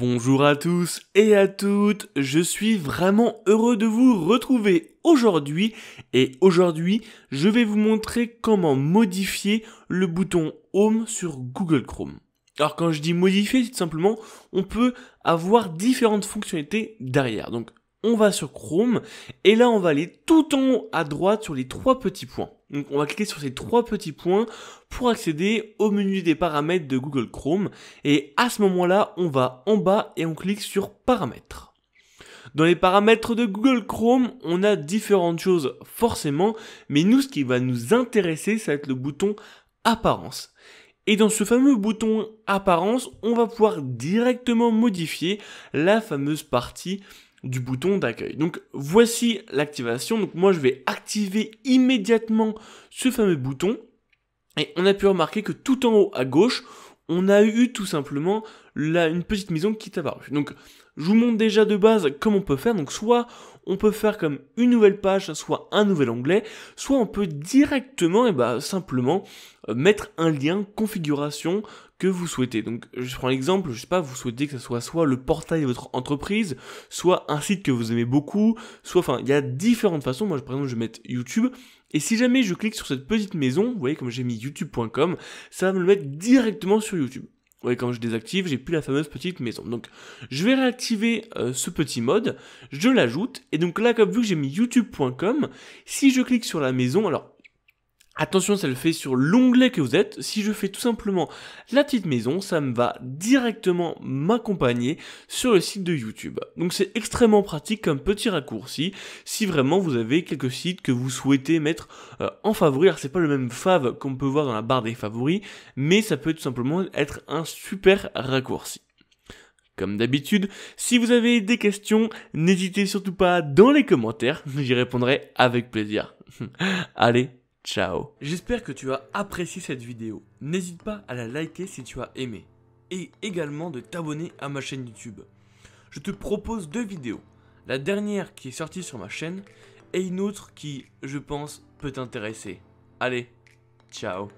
Bonjour à tous et à toutes, je suis vraiment heureux de vous retrouver aujourd'hui et aujourd'hui je vais vous montrer comment modifier le bouton Home sur Google Chrome. Alors quand je dis modifier, tout simplement on peut avoir différentes fonctionnalités derrière. Donc on va sur Chrome, et là on va aller tout en haut à droite sur les trois petits points. Donc on va cliquer sur ces trois petits points pour accéder au menu des paramètres de Google Chrome, et à ce moment-là on va en bas et on clique sur paramètres. Dans les paramètres de Google Chrome, on a différentes choses forcément, mais nous ce qui va nous intéresser, ça va être le bouton apparence. Et dans ce fameux bouton apparence, on va pouvoir directement modifier la fameuse partie du bouton d'accueil. Donc voici l'activation. Donc moi je vais activer immédiatement ce fameux bouton. Et on a pu remarquer que tout en haut à gauche, on a eu tout simplement une petite maison qui est apparue. Donc je vous montre déjà de base comment on peut faire. Donc soit on peut faire comme une nouvelle page, soit un nouvel onglet, soit on peut directement et eh bah ben, simplement euh, mettre un lien configuration que vous souhaitez. Donc je prends l'exemple, je sais pas, vous souhaitez que ce soit soit le portail de votre entreprise, soit un site que vous aimez beaucoup, soit enfin, il y a différentes façons. Moi, par exemple, je vais mettre YouTube. Et si jamais je clique sur cette petite maison, vous voyez comme j'ai mis youtube.com, ça va me le mettre directement sur YouTube. Vous voyez, quand je désactive, j'ai plus la fameuse petite maison. Donc, je vais réactiver euh, ce petit mode, je l'ajoute, et donc là, comme vu que j'ai mis youtube.com, si je clique sur la maison, alors Attention, ça le fait sur l'onglet que vous êtes. Si je fais tout simplement la petite maison, ça me va directement m'accompagner sur le site de YouTube. Donc c'est extrêmement pratique comme petit raccourci si vraiment vous avez quelques sites que vous souhaitez mettre euh, en favori. Alors c'est pas le même fav qu'on peut voir dans la barre des favoris, mais ça peut tout simplement être un super raccourci. Comme d'habitude, si vous avez des questions, n'hésitez surtout pas dans les commentaires, j'y répondrai avec plaisir. Allez, Ciao J'espère que tu as apprécié cette vidéo. N'hésite pas à la liker si tu as aimé. Et également de t'abonner à ma chaîne YouTube. Je te propose deux vidéos. La dernière qui est sortie sur ma chaîne et une autre qui, je pense, peut t'intéresser. Allez, ciao